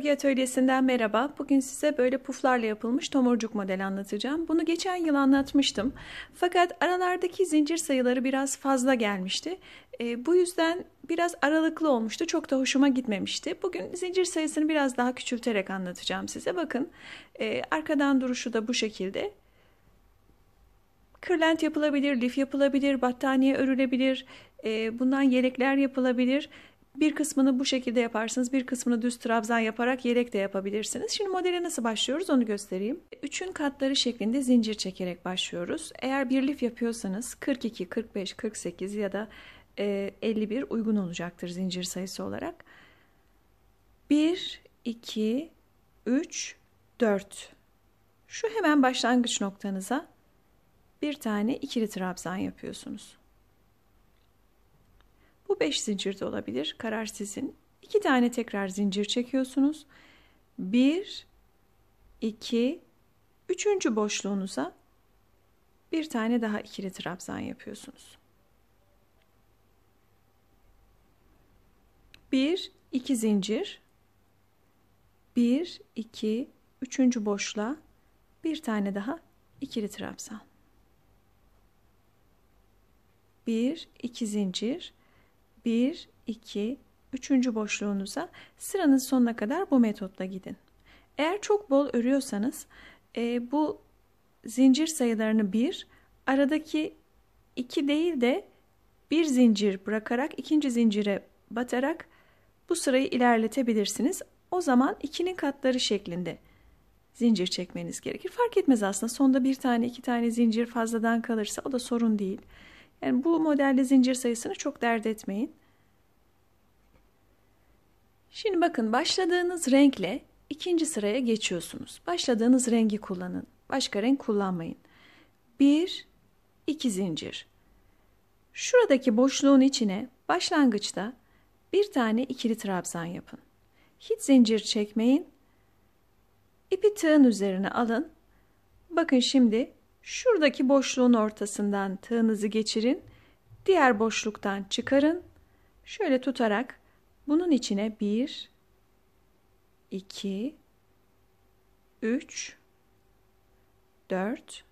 Örgü Atölyesi'nden merhaba. Bugün size böyle puflarla yapılmış tomurcuk model anlatacağım. Bunu geçen yıl anlatmıştım. Fakat aralardaki zincir sayıları biraz fazla gelmişti. E, bu yüzden biraz aralıklı olmuştu. Çok da hoşuma gitmemişti. Bugün zincir sayısını biraz daha küçülterek anlatacağım size. Bakın e, arkadan duruşu da bu şekilde. Kırlent yapılabilir, lif yapılabilir, battaniye örülebilir, e, bundan yelekler yapılabilir. Bir kısmını bu şekilde yaparsınız. Bir kısmını düz trabzan yaparak yelek de yapabilirsiniz. Şimdi modele nasıl başlıyoruz onu göstereyim. Üçün katları şeklinde zincir çekerek başlıyoruz. Eğer bir lif yapıyorsanız 42, 45, 48 ya da 51 e, uygun olacaktır zincir sayısı olarak. 1, 2, 3, 4. Şu hemen başlangıç noktanıza bir tane ikili trabzan yapıyorsunuz. Bu 5 zincir de olabilir. Karar sizin. 2 tane tekrar zincir çekiyorsunuz. 1 2 3. boşluğunuza bir tane daha ikili trabzan yapıyorsunuz. 1 2 zincir 1 2 3. boşluğa bir tane daha ikili trabzan. 1 2 zincir 1, 2, 3. boşluğunuza sıranın sonuna kadar bu metotla gidin. Eğer çok bol örüyorsanız e, bu zincir sayılarını 1, aradaki 2 değil de bir zincir bırakarak ikinci zincire batarak bu sırayı ilerletebilirsiniz. O zaman ikinin katları şeklinde zincir çekmeniz gerekir. Fark etmez aslında sonda bir tane iki tane zincir fazladan kalırsa o da sorun değil. Yani bu modelde zincir sayısını çok dert etmeyin. Şimdi bakın başladığınız renkle ikinci sıraya geçiyorsunuz. Başladığınız rengi kullanın. Başka renk kullanmayın. 1 2 zincir. Şuradaki boşluğun içine başlangıçta bir tane ikili trabzan yapın. Hiç zincir çekmeyin. İpi tığın üzerine alın. Bakın şimdi Şuradaki boşluğun ortasından tığınızı geçirin. Diğer boşluktan çıkarın. Şöyle tutarak bunun içine 1 2 3 4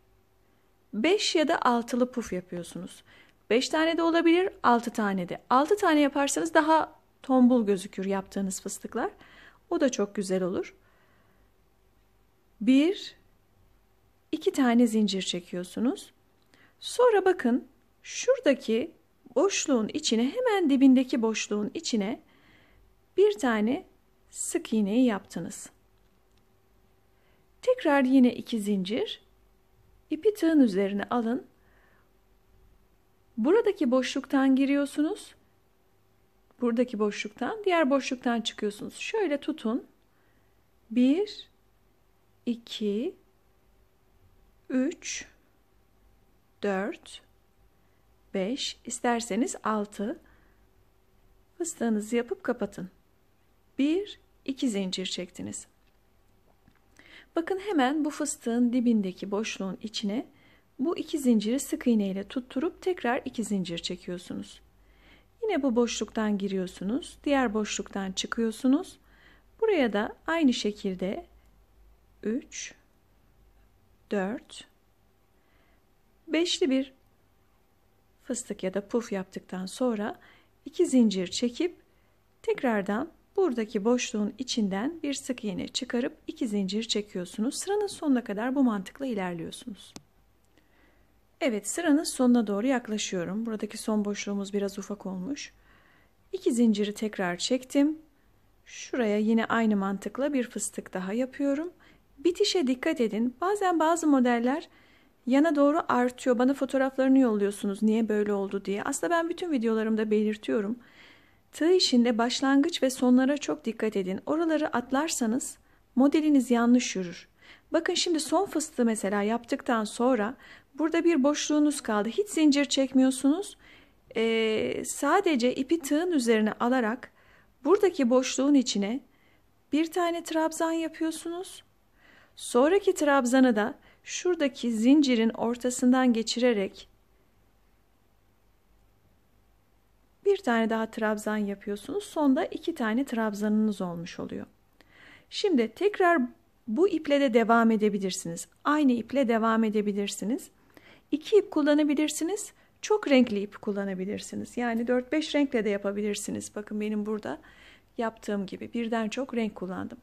5 ya da 6'lı puf yapıyorsunuz. 5 tane de olabilir, 6 tane de. 6 tane yaparsanız daha tombul gözükür yaptığınız fıstıklar. O da çok güzel olur. 1 iki tane zincir çekiyorsunuz. Sonra bakın şuradaki boşluğun içine hemen dibindeki boşluğun içine bir tane sık iğneyi yaptınız. Tekrar yine iki zincir ipi tığın üzerine alın. Buradaki boşluktan giriyorsunuz. Buradaki boşluktan diğer boşluktan çıkıyorsunuz. Şöyle tutun. 1 2 3 4 5 isterseniz 6 fıstığınızı yapıp kapatın. 1 2 zincir çektiniz. Bakın hemen bu fıstığın dibindeki boşluğun içine bu iki zinciri sık iğne ile tutturup tekrar iki zincir çekiyorsunuz. Yine bu boşluktan giriyorsunuz, diğer boşluktan çıkıyorsunuz. Buraya da aynı şekilde 3 4 beşli bir fıstık ya da puf yaptıktan sonra iki zincir çekip tekrardan buradaki boşluğun içinden bir sık iğne çıkarıp iki zincir çekiyorsunuz. Sıranın sonuna kadar bu mantıkla ilerliyorsunuz. Evet sıranın sonuna doğru yaklaşıyorum. Buradaki son boşluğumuz biraz ufak olmuş. İki zinciri tekrar çektim. Şuraya yine aynı mantıkla bir fıstık daha yapıyorum. Bitişe dikkat edin. Bazen bazı modeller yana doğru artıyor. Bana fotoğraflarını yolluyorsunuz niye böyle oldu diye. Aslında ben bütün videolarımda belirtiyorum. Tığ işinde başlangıç ve sonlara çok dikkat edin. Oraları atlarsanız modeliniz yanlış yürür. Bakın şimdi son fıstığı mesela yaptıktan sonra burada bir boşluğunuz kaldı. Hiç zincir çekmiyorsunuz. Ee, sadece ipi tığın üzerine alarak buradaki boşluğun içine bir tane trabzan yapıyorsunuz. Sonraki trabzanı da şuradaki zincirin ortasından geçirerek bir tane daha trabzan yapıyorsunuz. Sonda iki tane trabzanınız olmuş oluyor. Şimdi tekrar bu iple de devam edebilirsiniz. Aynı iple devam edebilirsiniz. İki ip kullanabilirsiniz. Çok renkli ip kullanabilirsiniz. Yani 4-5 renkle de yapabilirsiniz. Bakın benim burada yaptığım gibi birden çok renk kullandım.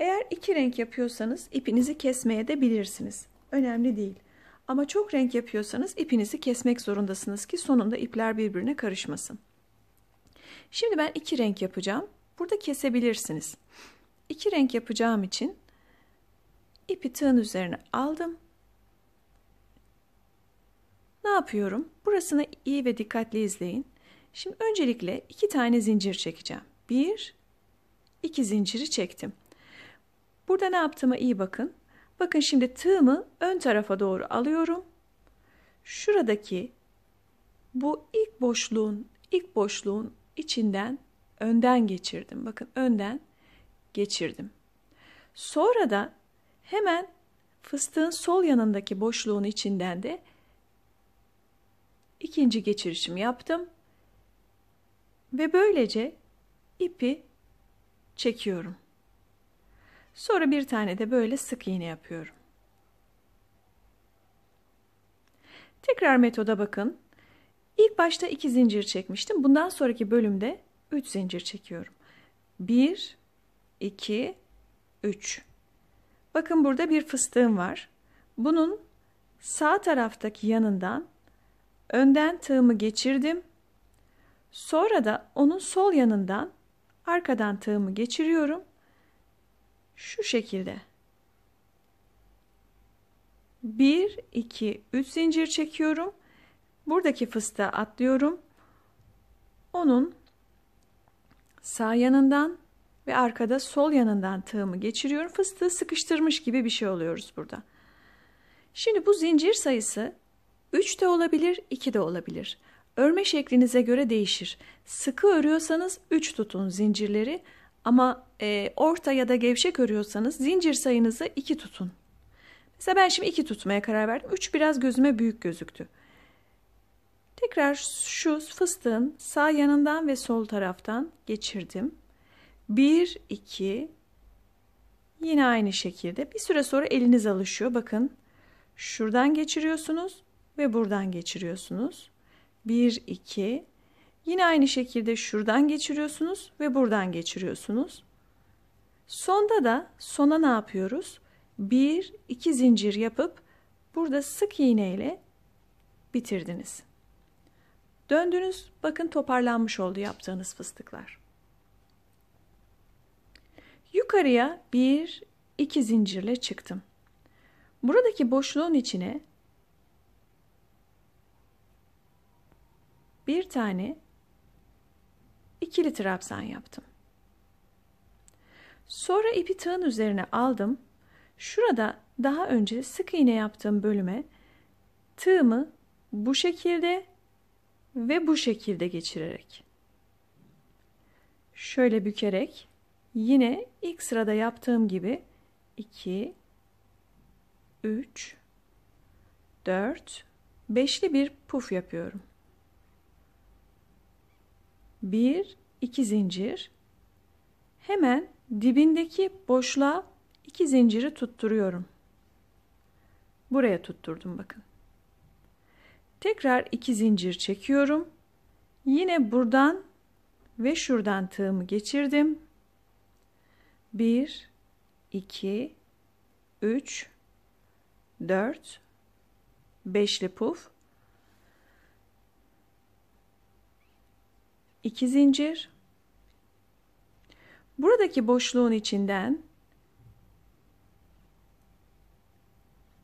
Eğer iki renk yapıyorsanız ipinizi kesmeye de bilirsiniz. Önemli değil. Ama çok renk yapıyorsanız ipinizi kesmek zorundasınız ki sonunda ipler birbirine karışmasın. Şimdi ben iki renk yapacağım. Burada kesebilirsiniz. İki renk yapacağım için ipi tığın üzerine aldım. Ne yapıyorum? Burasını iyi ve dikkatli izleyin. Şimdi öncelikle iki tane zincir çekeceğim. Bir, iki zinciri çektim. Burada ne yaptığıma iyi bakın. Bakın şimdi tığımı ön tarafa doğru alıyorum. Şuradaki bu ilk boşluğun, ilk boşluğun içinden önden geçirdim. Bakın önden geçirdim. Sonra da hemen fıstığın sol yanındaki boşluğun içinden de ikinci geçirişimi yaptım. Ve böylece ipi çekiyorum. Sonra bir tane de böyle sık iğne yapıyorum. Tekrar metoda bakın. İlk başta 2 zincir çekmiştim. Bundan sonraki bölümde 3 zincir çekiyorum. 1 2 3 Bakın burada bir fıstığım var. Bunun sağ taraftaki yanından önden tığımı geçirdim. Sonra da onun sol yanından arkadan tığımı geçiriyorum şu şekilde. 1, 2, 3 zincir çekiyorum. Buradaki fıstığı atlıyorum. Onun sağ yanından ve arkada sol yanından tığımı geçiriyorum. Fıstığı sıkıştırmış gibi bir şey oluyoruz burada. Şimdi bu zincir sayısı 3 de olabilir, 2 de olabilir. Örme şeklinize göre değişir. Sıkı örüyorsanız 3 tutun zincirleri. Ama e, orta ya da gevşek örüyorsanız zincir sayınızı 2 tutun. Mesela ben şimdi 2 tutmaya karar verdim. 3 biraz gözüme büyük gözüktü. Tekrar şu fıstığın sağ yanından ve sol taraftan geçirdim. 1, 2, yine aynı şekilde. Bir süre sonra eliniz alışıyor. Bakın şuradan geçiriyorsunuz ve buradan geçiriyorsunuz. 1, 2, Yine aynı şekilde şuradan geçiriyorsunuz ve buradan geçiriyorsunuz. Sonda da sona ne yapıyoruz? 1 2 zincir yapıp burada sık iğne ile bitirdiniz. Döndünüz, bakın toparlanmış oldu yaptığınız fıstıklar. Yukarıya 1 2 zincirle çıktım. Buradaki boşluğun içine bir tane 2 litre trabzan yaptım. Sonra ipi tığın üzerine aldım. Şurada daha önce sık iğne yaptığım bölüme tığımı bu şekilde ve bu şekilde geçirerek şöyle bükerek yine ilk sırada yaptığım gibi 2 3 4 beşli bir puf yapıyorum. 1 2 zincir. Hemen dibindeki boşluğa 2 zinciri tutturuyorum. Buraya tutturdum bakın. Tekrar 2 zincir çekiyorum. Yine buradan ve şuradan tığımı geçirdim. 1 2 3 4 beşli puf 2 zincir Buradaki boşluğun içinden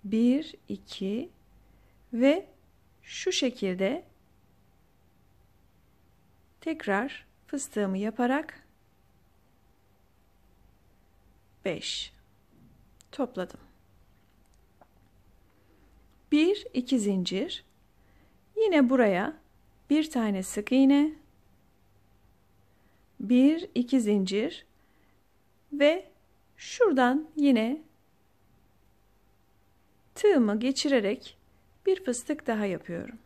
1, 2 ve şu şekilde tekrar fıstığımı yaparak 5 topladım. 1 2 zincir. Yine buraya bir tane sık iğne. 1 2 zincir ve şuradan yine tığımı geçirerek bir fıstık daha yapıyorum.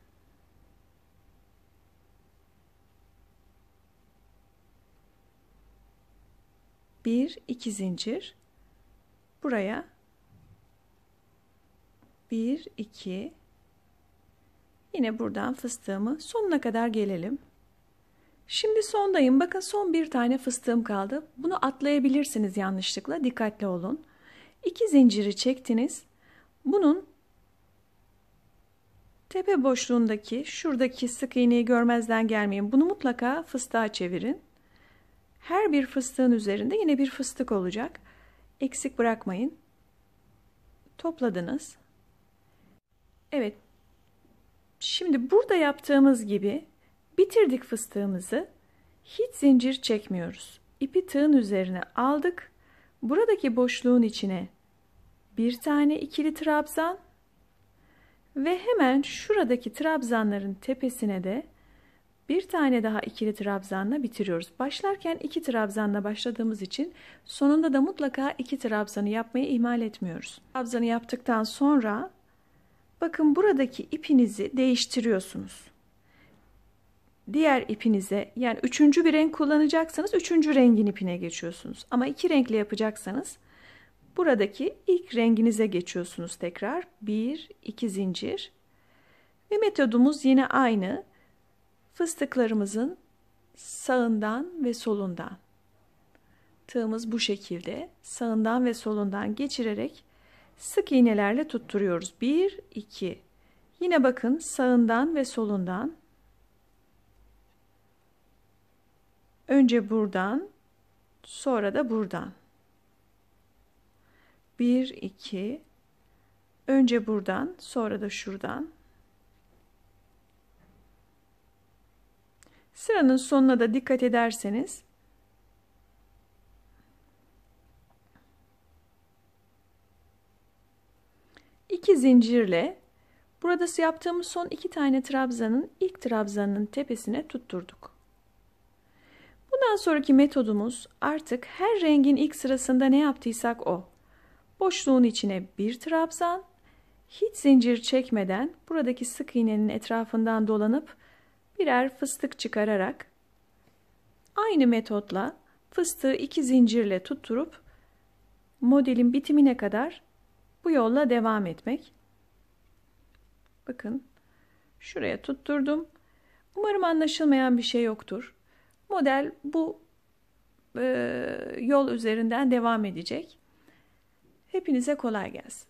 Bir, iki zincir. Buraya bir, iki. Yine buradan fıstığımı sonuna kadar gelelim. Şimdi sondayım. Bakın son bir tane fıstığım kaldı. Bunu atlayabilirsiniz yanlışlıkla. Dikkatli olun. İki zinciri çektiniz. Bunun tepe boşluğundaki şuradaki sık iğneyi görmezden gelmeyin. Bunu mutlaka fıstığa çevirin. Her bir fıstığın üzerinde yine bir fıstık olacak. Eksik bırakmayın. Topladınız. Evet. Şimdi burada yaptığımız gibi Bitirdik fıstığımızı. Hiç zincir çekmiyoruz. İpi tığın üzerine aldık. Buradaki boşluğun içine bir tane ikili trabzan ve hemen şuradaki trabzanların tepesine de bir tane daha ikili trabzanla bitiriyoruz. Başlarken iki trabzanla başladığımız için sonunda da mutlaka iki trabzanı yapmayı ihmal etmiyoruz. Trabzanı yaptıktan sonra bakın buradaki ipinizi değiştiriyorsunuz diğer ipinize yani üçüncü bir renk kullanacaksanız üçüncü rengin ipine geçiyorsunuz. Ama iki renkli yapacaksanız buradaki ilk renginize geçiyorsunuz tekrar. Bir, iki zincir ve metodumuz yine aynı. Fıstıklarımızın sağından ve solundan. Tığımız bu şekilde sağından ve solundan geçirerek sık iğnelerle tutturuyoruz. bir iki Yine bakın sağından ve solundan Önce buradan, sonra da buradan. Bir iki. Önce buradan, sonra da şuradan. Sıranın sonuna da dikkat ederseniz iki zincirle burada yaptığımız son iki tane trabzanın ilk trabzanın tepesine tutturduk. Bundan sonraki metodumuz artık her rengin ilk sırasında ne yaptıysak o. Boşluğun içine bir trabzan, hiç zincir çekmeden buradaki sık iğnenin etrafından dolanıp birer fıstık çıkararak aynı metotla fıstığı iki zincirle tutturup modelin bitimine kadar bu yolla devam etmek. Bakın şuraya tutturdum. Umarım anlaşılmayan bir şey yoktur. Model bu e, yol üzerinden devam edecek. Hepinize kolay gelsin.